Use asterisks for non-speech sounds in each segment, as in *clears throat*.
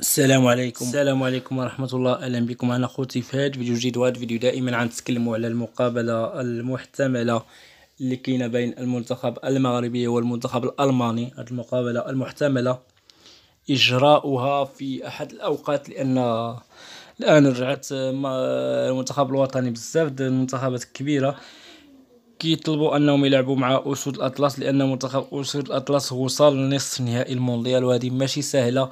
السلام عليكم السلام عليكم ورحمة الله أهلا بكم أنا خوتي في هذا فيديو جديد وهذا الفيديو دائما غنتكلموا على المقابلة المحتملة اللي كاينة بين المنتخب المغربي والمنتخب الألماني هذه المقابلة المحتملة إجراؤها في أحد الأوقات لأن الآن رجعت المنتخب الوطني بزاف المنتخبات الكبيرة كيطلبوا انهم يلعبوا مع اسود الاطلس لان منتخب اسود الاطلس وصل لنصف نهائي المونديال وهذه ماشي سهله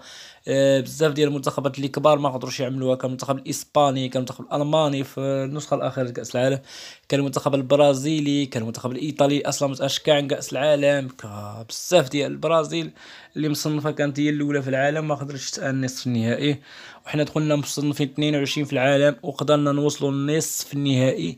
آه، بزاف ديال المنتخبات اللي كبار ما قدروش يعملوها كان المنتخب الاسباني كان المنتخب الالماني في النسخه الاخيره لكاس العالم كان المنتخب البرازيلي كان المنتخب الايطالي اصلا ما تاش كاع كاس العالم بزاف ديال البرازيل اللي مصنفه كانت هي الاولى في العالم ما قدرتش تان نصف النهائي وحنا دخلنا مصنفين 22 في العالم وقدرنا نوصلوا للنصف النهائي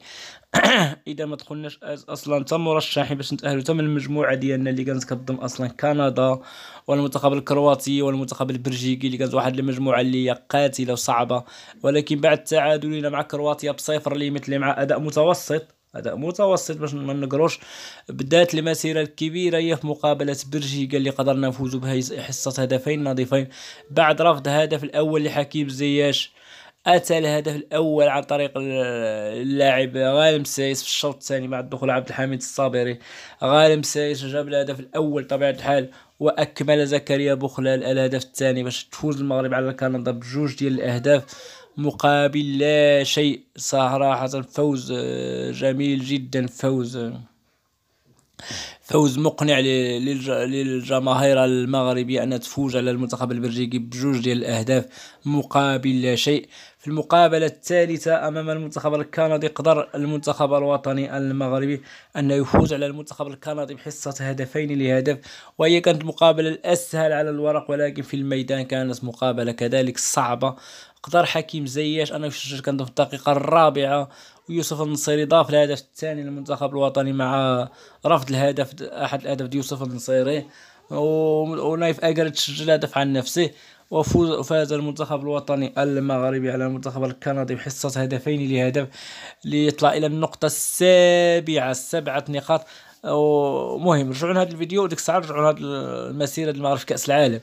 *clears throat* اذا ما دخلناش اصلا حتى مرشحين باش نتاهلوا حتى من المجموعه ديالنا اللي كانت كتضم اصلا كندا والمنتخب الكرواتي والمنتخب البلجيكي اللي كانت واحد المجموعه اللي هي قاتله وصعبه ولكن بعد تعادلنا مع كرواتيا بصفر اللي مثل مع اداء متوسط اداء متوسط باش ما نقروش بدات المسيره الكبيره هي في مقابله بلجيكا اللي قدرنا نفوزوا بها حصه هدفين نظيفين بعد رفض هدف الاول لحكيم زياش اتى الهدف الاول عن طريق اللاعب غالم سايس في الشوط الثاني مع دخول عبد الحميد الصابري غالم سايس جاب الهدف الاول طبيعه الحال واكمل زكريا بوخلال الهدف الثاني باش تفوز المغرب على كندا بجوج ديال الاهداف مقابل لا شيء صراحه فوز آه، جميل جدا فوز فوز مقنع للجماهير المغربية أن تفوز على المنتخب البلجيكي بجوج ديال الأهداف مقابل لا شيء في المقابلة الثالثة أمام المنتخب الكندي قدر المنتخب الوطني المغربي أن يفوز على المنتخب الكندي بحصة هدفين لهدف وهي كانت مقابلة الأسهل على الورق ولكن في الميدان كانت مقابلة كذلك صعبة قدر حكيم زياش انه يسجل كندو في الدقيقه الرابعه ويوسف النصيري ضاف الهدف الثاني للمنتخب الوطني مع رفض الهدف احد الاهداف يوسف النصيري ونايف اجر تسجل هدف عن نفسه وفوز فاز المنتخب الوطني المغربي على المنتخب الكندي بحصة هدفين لهدف ليطلع إلى النقطة السابعة سبعة نقاط ومهم رجعوا لهذا الفيديو وديك الساعه رجعوا لهذا المسيره ديال ما كاس العالم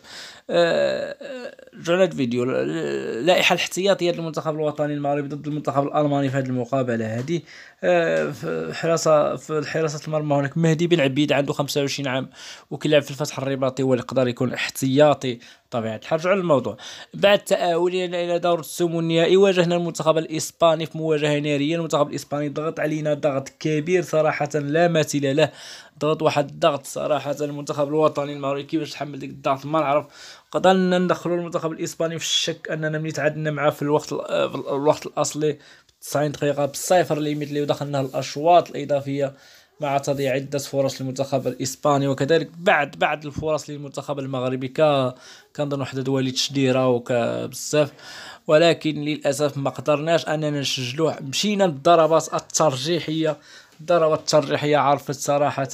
آه، آه، رجعوا لهذا الفيديو اللائحه الاحتياطيه للمنتخب الوطني المغربي ضد المنتخب الالماني في هذه المقابله هذه آه، حراسه في حراسه المرمى هناك مهدي بن عبيد عنده 25 عام وكيلعب في الفتح الرباطي هو اللي يقدر يكون احتياطي بطبيعه الحال رجعوا للموضوع بعد تاهلنا الى دور السمو النهائي واجهنا المنتخب الاسباني في مواجهه ناريه المنتخب الاسباني ضغط علينا ضغط كبير صراحه لا مثيل له ضغط واحد الضغط صراحه المنتخب الوطني المغربي كيفاش تحمل ديك الضغط ما نعرف قدرنا ندخلوا المنتخب الاسباني في الشك اننا ملي تعادلنا معاه في الوقت في الوقت الاصلي 90 دقيقه بالصفر ليميت اللي دخلنا الاشواط الاضافيه مع تضييع عدة فرص للمنتخب الإسباني وكذلك بعد بعد الفرص للمنتخب المغربي ك كنظن وحده دواليت شديرة وكبزاف ولكن للأسف ما قدرناش أننا نسجلوه مشينا للضربات الترجيحية الضربة الترجيحية عرفت صراحة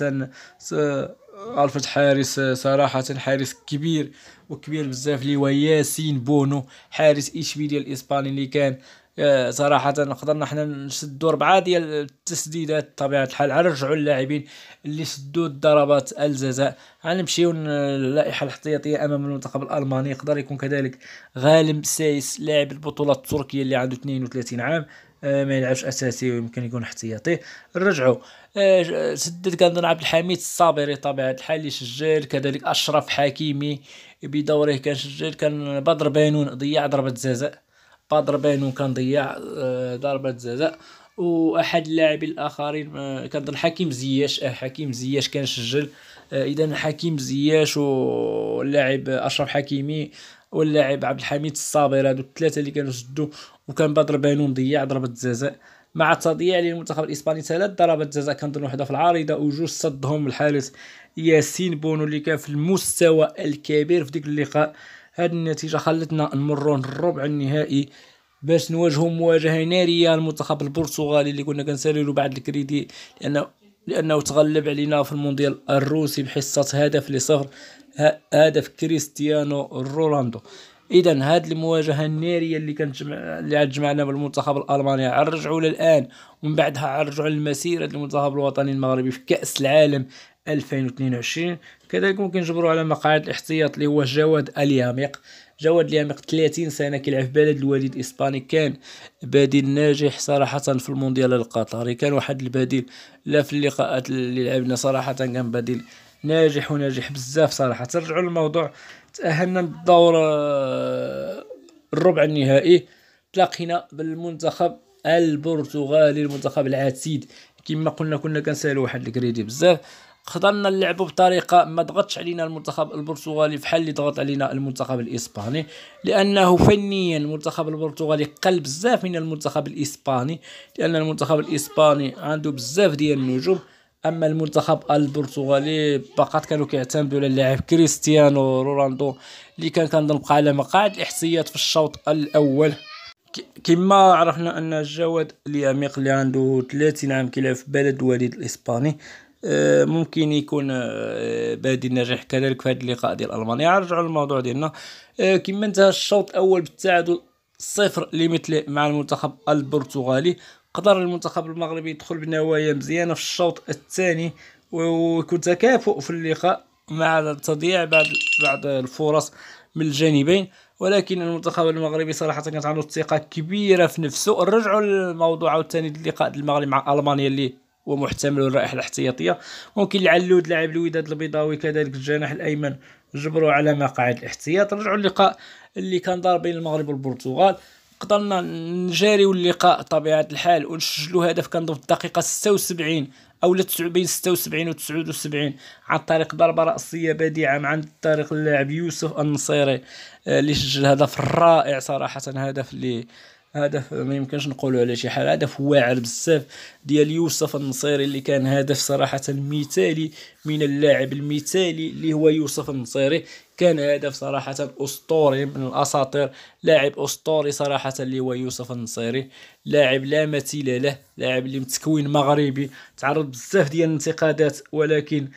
عرفت حارس صراحة حارس كبير وكبير بزاف اللي هو ياسين بونو حارس إشبيلية الاسباني اللي كان آه، صراحة قدرنا حنا نسدو ربعة ديال التسديدات بطبيعة الحال نرجعو رجعوا اللاعبين اللي سدوا ضربات الجزاء غنمشيو للائحة الاحتياطية أمام المنتخب الألماني يقدر يكون كذلك غالم سايس لاعب البطولة التركية اللي عنده 32 عام آه، ما يلعبش اساسي ويمكن يكون احتياطي نرجعو آه، سدد كنظن عبد الحميد الصابري طبيعه الحال اللي سجل كذلك اشرف حكيمي بدوره كان سجل كان بدر بينون ضيع ضربه جزاء كان ضيع آه، ضربه جزاء واحد اللاعبين الاخرين آه، كنظن حكيم زياش اه حكيم زياش كان سجل آه، اذا حكيم زياش واللاعب اشرف حكيمي واللاعب عبد الحميد الصابر هادو الثلاثه اللي كانوا سدوا وكان بدر بانون ضيع ضربه جزاء مع تضييع للمنتخب الاسباني ثلاث ضربات جزاء كنظن وحده في العارضه وجوج صدهم الحارس ياسين بونو اللي كان في المستوى الكبير في ديك اللقاء هاد النتيجة خلتنا نمرو للربع النهائي باش نواجهوا مواجهة نارية المنتخب البرتغالي اللي كنا كنساليلو بعد الكريدي لأنه لأنه تغلب علينا في المونديال الروسي بحصة هدف لصفر هدف كريستيانو رونالدو اذا هاد المواجهه الناريه اللي كانت جمع... اللي عاد جمعنا بالمنتخب الالماني عرجعوا للان ومن بعدها عرجعوا للمسيره المنتخب الوطني المغربي في كاس العالم 2022 كذلك ممكن نجبروا على مقعد الاحتياط اللي هو جواد اليامق جواد اليامق 30 سنه كيلعب بلد الوليد الاسباني كان بديل ناجح صراحه في المونديال القطري كان واحد البديل لا في اللقاءات اللي لعبنا صراحه كان بديل ناجح وناجح بزاف صراحه ترجعوا للموضوع تاهلنا للدور آه، الربع النهائي تلاقينا بالمنتخب البرتغالي المنتخب العتيد كما قلنا كنا كنسالوا واحد الكريدي بزاف خضرنا اللعب بطريقه ما ضغطش علينا المنتخب البرتغالي بحال اللي ضغط علينا المنتخب الاسباني لانه فنيا المنتخب البرتغالي قل بزاف من المنتخب الاسباني لان المنتخب الاسباني عنده بزاف ديال النجوم اما المنتخب البرتغالي فقط كانوا كيعتمدوا على اللاعب كريستيانو رونالدو اللي كان كنضرب على مقاعد الاحصائيات في الشوط الاول كما عرفنا ان جواد اليميق اللي عنده 30 عام كيلعب في بلد الوالد الاسباني آه، ممكن يكون آه، بادي النجاح كذلك في هذا اللقاء ديال المانيا نرجعوا للموضوع ديالنا آه، كما انتهى الشوط الاول بالتعادل صفر لمثل مع المنتخب البرتغالي قدر المنتخب المغربي يدخل بنوايا مزيانه في الشوط الثاني ويكون تكافؤ في اللقاء مع تضييع بعض بعض الفرص من الجانبين ولكن المنتخب المغربي صراحه كانت عنده ثقه كبيره في نفسه نرجعوا للموضوع الثاني اللقاء المغرب مع المانيا اللي ومحتمل الرائحه الاحتياطيه ممكن العلود لاعب الوداد البيضاوي كذلك الجناح الايمن جبروا على مقاعد الاحتياط رجعوا اللقاء اللي كان دار بين المغرب والبرتغال قدرنا نجاريو اللقاء طبيعه الحال ونسجلوا هدف كان في الدقيقه 76 او بين 76 و 79 عن طريق ضربه راسيه بديعه عن طريق اللاعب يوسف النصيري آه، اللي سجل هدف رائع صراحه هدف اللي هدف ما يمكنش نقوله على شي حال هدف واعر بزاف ديال يوسف النصيري اللي كان هدف صراحه مثالي من اللاعب المثالي اللي هو يوسف النصيري كان هدف صراحه اسطوري من الاساطير لاعب اسطوري صراحه اللي هو يوسف النصيري لاعب لا مثيل له لاعب اللي متكوين مغربي تعرض بزاف ديال الانتقادات ولكن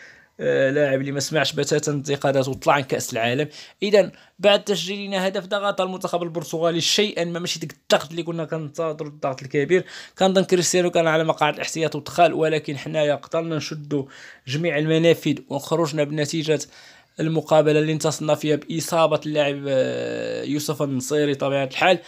آه، لاعب اللي ما سمعش بتاتا انتقادات وطلع عن كاس العالم اذا بعد تسجيلنا هدف ضغط المنتخب البرتغالي شيئا ما ماشي ديك الضغط اللي كنا كنتظروا الضغط الكبير كنظن كريستيانو كان على مقعد الاحتياط ودخل ولكن حنايا قدرنا نشدوا جميع المنافذ وخرجنا بنتيجه المقابله اللي انتصرنا فيها باصابه اللاعب آه، يوسف النصيري طبيعه الحال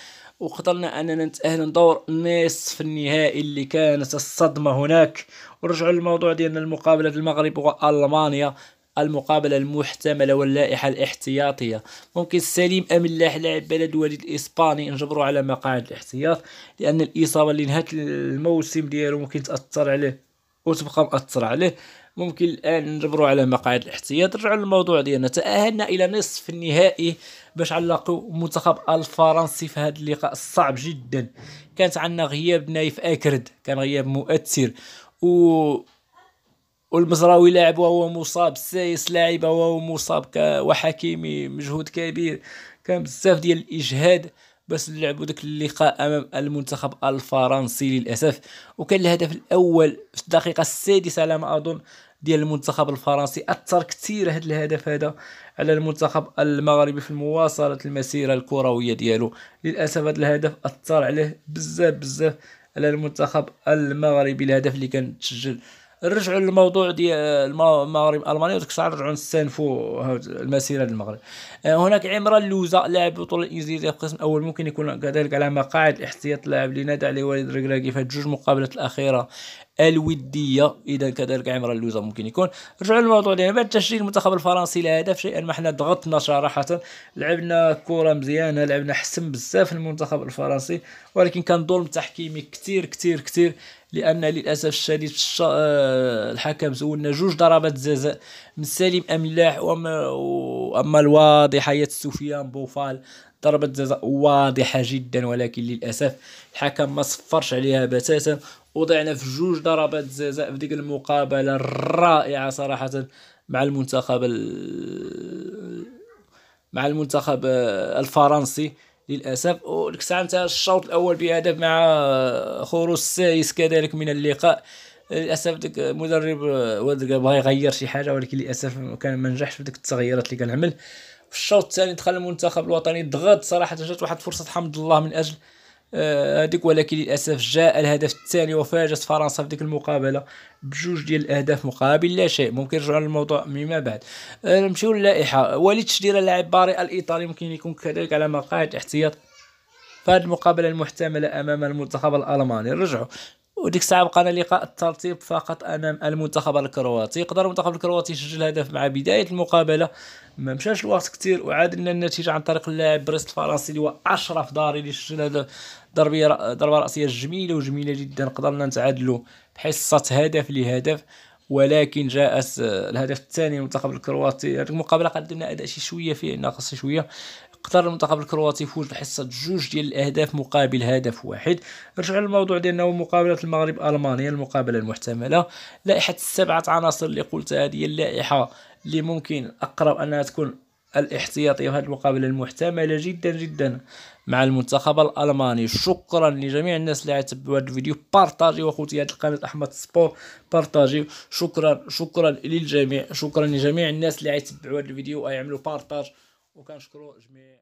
وقدرنا اننا نتاهل ندور نصف النهائي اللي كانت الصدمه هناك ونرجعوا للموضوع ديالنا المقابله المغرب والمانيا المقابلة المحتملة واللائحة الاحتياطية ممكن سليم أم الله لاعب بلد والد الإسباني انجبروا على مقاعد الاحتياط لأن الإصابة اللي نهات الموسم ديالو ممكن تأثر عليه وتبقى مأثر عليه ممكن الان نجبروا على مقاعد الاحتياط نرجعوا للموضوع ديالنا تاهلنا الى نصف النهائي باش علقوا المنتخب الفرنسي في هذا اللقاء الصعب جدا كانت عندنا غياب نايف اكرد كان غياب مؤثر و والمزراوي لاعب وهو مصاب سايس لاعب وهو مصاب وحكيمي مجهود كبير كان بزاف ديال الاجهاد باش لعبوا داك اللقاء امام المنتخب الفرنسي للاسف وكان الهدف الاول في الدقيقه السادسه على ما اظن ديال المنتخب الفرنسي اثر كثير هذا الهدف هذا على المنتخب المغربي في مواصله المسيره الكرويه ديالو للاسف هذا الهدف اثر عليه بزاف بزاف على المنتخب المغربي الهدف اللي كان تسجل نرجعوا للموضوع ديال المغرب المانيا وديك الساعه نرجعوا نستنفوا المسيره للمغرب آه، هناك عمران لوزا لاعب البطوله الانجليزيه في القسم الاول ممكن يكون كذلك على مقاعد الاحتياط اللاعب اللي نادى عليه وليد ركراكي في جوج مقابلات الاخيره الوديه اذا كذلك عمران لوزا ممكن يكون رجعوا للموضوع ديالنا بعد تشجيل المنتخب الفرنسي الهدف شيئا ما حنا ضغطنا صراحه لعبنا كره مزيانه لعبنا حسن بزاف المنتخب الفرنسي ولكن كان ظلم تحكيمي كثير كثير كثير لان للاسف الشديد آه، الحكم زولنا جوج ضربات جزاء من سليم املاح واما الواضحه هي سفيان بوفال ضربة جزاء واضحة جدا ولكن للأسف الحكم ما صفرش عليها بتاتا وضعنا في جوج ضربات جزاء في ديك المقابلة الرائعة صراحة مع المنتخب ال... مع المنتخب الفرنسي للاسف وديك الساعه نتا الشوط الاول بهدف مع خروج السايس كذلك من اللقاء للاسف داك المدرب ولد بغى يغير شي حاجه ولكن للاسف كان ما نجحش في ديك التغييرات اللي كان عمل في الشوط الثاني دخل المنتخب الوطني ضغط صراحه جات واحد فرصه حمد الله من اجل آه، هذيك ولكن للاسف جاء الهدف الثاني وفاجات فرنسا في ديك المقابله بجوج ديال الاهداف مقابل لا شيء ممكن نرجعوا للموضوع مما بعد آه، نمشيو للائحه وليد تشدير اللاعب باري الايطالي ممكن يكون كذلك على مقاعد احتياط فهاد المقابله المحتمله امام المنتخب الالماني رجعوا وديك الساعه بقى لقاء الترتيب فقط امام المنتخب الكرواتي يقدر المنتخب الكرواتي يسجل هدف مع بدايه المقابله ما مشاش الوقت كثير وعاد لنا النتيجه عن طريق اللاعب بريست الفرنسي اللي هو اشرف داري اللي سجل هدف ضربه ضربه راسيه جميله وجميله جدا قدرنا نتعادلوا بحصه هدف لهدف ولكن جاءت آه، الهدف الثاني للمنتخب الكرواتي هذه المقابله قدمنا اداء شي شويه فيه ناقص شويه قدر المنتخب الكرواتي يفوز بحصة جوج ديال الأهداف مقابل هدف واحد نرجع للموضوع ديالنا مقابلة المغرب ألمانيا المقابلة المحتملة لائحة السبعة عناصر اللي قلتها هذه اللائحة اللي ممكن أقرب أنها تكون الاحتياطي وهذه المقابله المحتمله جدا جدا مع المنتخب الالماني شكرا لجميع الناس اللي عتبوا هذا الفيديو بارطاجيو اخوتي هذه القناه احمد سبور بارطاجيو شكرا شكرا للجميع شكرا لجميع الناس اللي عتبوا هذا الفيديو ويعملوا بارطاج وكنشكروا جميع